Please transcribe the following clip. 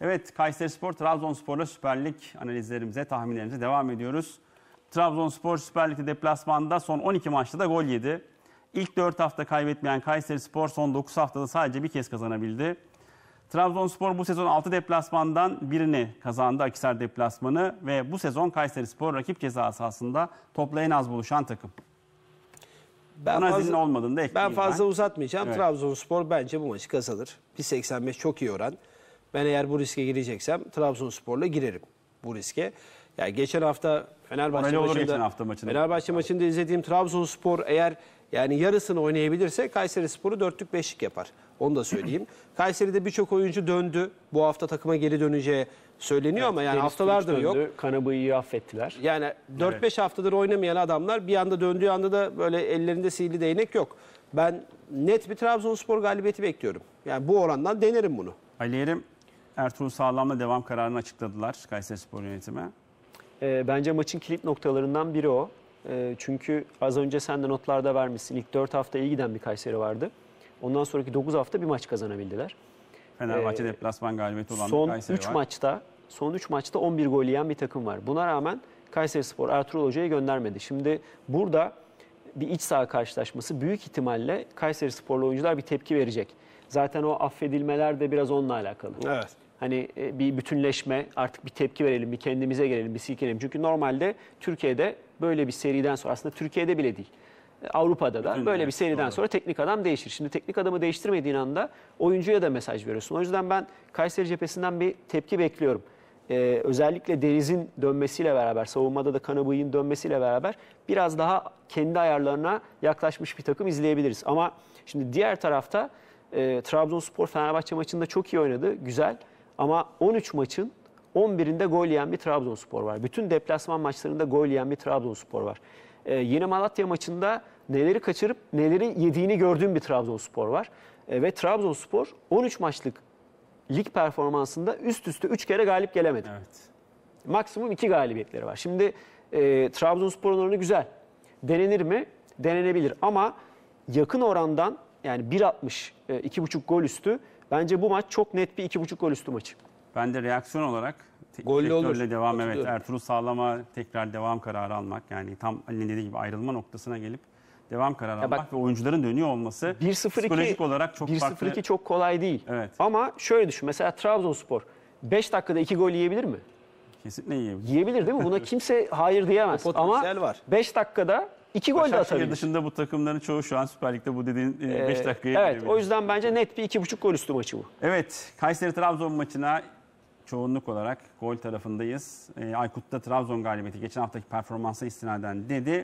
Evet Kayseri Spor Trabzonspor'la Süper Lig analizlerimize, tahminlerimize devam ediyoruz. Trabzonspor Süper Lig'de deplasmanda son 12 maçta da gol yedi. İlk 4 hafta kaybetmeyen Kayseri Spor son 9 haftada sadece bir kez kazanabildi. Trabzonspor bu sezon 6 deplasmandan birini kazandı Akisar deplasmanı ve bu sezon Kayseri Spor rakip ceza sahasında topla en az buluşan takım. Ben Buna fazla, olmadığını da Ben fazla ben. uzatmayacağım. Evet. Trabzonspor bence bu maçı kazanır. 1.85 çok iyi oran. Ben eğer bu riske gireceksem Trabzonspor'la girerim bu riske. Yani geçen hafta Fenerbahçe Orayla maçında, geçen hafta maçında. Fenerbahçe maçında izlediğim Trabzonspor eğer yani yarısını oynayabilirse Kayseri Sporu dörtlük beşlik yapar. Onu da söyleyeyim. Kayseri'de birçok oyuncu döndü. Bu hafta takıma geri döneceği söyleniyor evet, ama yani Deniz haftalardır döndü, yok. Kanabıyı affettiler. Yani 4-5 evet. haftadır oynamayan adamlar bir anda döndüğü anda da böyle ellerinde sihirli değnek yok. Ben net bir Trabzonspor galibiyeti bekliyorum. Yani bu orandan denerim bunu. Ali Yerim Ertuğrul Sağlam'la devam kararını açıkladılar Kayseri Spor yönetime. Ee, e, bence maçın kilit noktalarından biri o. E, çünkü az önce sen de notlarda vermişsin. İlk 4 hafta iyi giden bir Kayseri vardı. Ondan sonraki 9 hafta bir maç kazanabildiler. Fenerbahçe ee, deplasman galibiyeti olan son bir Kayseri üç var. Maçta, son 3 maçta 11 gol yiyen bir takım var. Buna rağmen Kayseri Spor Ertuğrul Hoca'yı göndermedi. Şimdi burada bir iç saha karşılaşması büyük ihtimalle Kayseri Sporlu oyuncular bir tepki verecek. Zaten o affedilmeler de biraz onunla alakalı. Evet. Hani e, bir bütünleşme, artık bir tepki verelim, bir kendimize gelelim, bir silkelelim. Çünkü normalde Türkiye'de böyle bir seriden sonra aslında Türkiye'de bile değil. E, Avrupa'da da böyle bir seriden sonra teknik adam değişir. Şimdi teknik adamı değiştirmediğin anda oyuncuya da mesaj veriyorsun. O yüzden ben Kayseri cephesinden bir tepki bekliyorum. Ee, özellikle Deniz'in dönmesiyle beraber, savunmada da Kanabıyık'ın dönmesiyle beraber biraz daha kendi ayarlarına yaklaşmış bir takım izleyebiliriz. Ama şimdi diğer tarafta e, Trabzonspor Fenerbahçe maçında çok iyi oynadı. Güzel. Ama 13 maçın 11'inde gol yiyen bir Trabzonspor var. Bütün deplasman maçlarında gol yiyen bir Trabzonspor var. E, yeni Malatya maçında neleri kaçırıp neleri yediğini gördüğüm bir Trabzonspor var. E, ve Trabzonspor 13 maçlık lig performansında üst üste 3 kere galip gelemedi. Evet. Maksimum 2 galibiyetleri var. Şimdi e, Trabzonspor'un oranı güzel. Denenir mi? Denenebilir ama yakın orandan yani 1.60 2.5 e, gol üstü. Bence bu maç çok net bir 2.5 gol üstü maçı. Ben de reaksiyon olarak te- Golle olur. devam evet Ertuğrul Sağlam'a tekrar devam kararı almak. Yani tam Ali'nin dediği gibi ayrılma noktasına gelip devam kararı almak bak, ve oyuncuların dönüyor olması 1 -0 psikolojik olarak çok 1 -0 farklı. 1-0-2 çok kolay değil. Evet. Ama şöyle düşün mesela Trabzonspor 5 dakikada 2 gol yiyebilir mi? Kesinlikle yiyebilir. Yiyebilir değil mi? Buna kimse hayır diyemez. Ama var. 5 dakikada İki gol de Başakşehir atabilir. dışında bu takımların çoğu şu an Süper Lig'de bu dediğin 5 e, Ee, dakikaya Evet o yüzden bence net bir iki buçuk gol üstü maçı bu. Evet, Kayseri-Trabzon maçına çoğunluk olarak gol tarafındayız. Ee, Aykut da Trabzon galibiyeti geçen haftaki performansa istinaden dedi.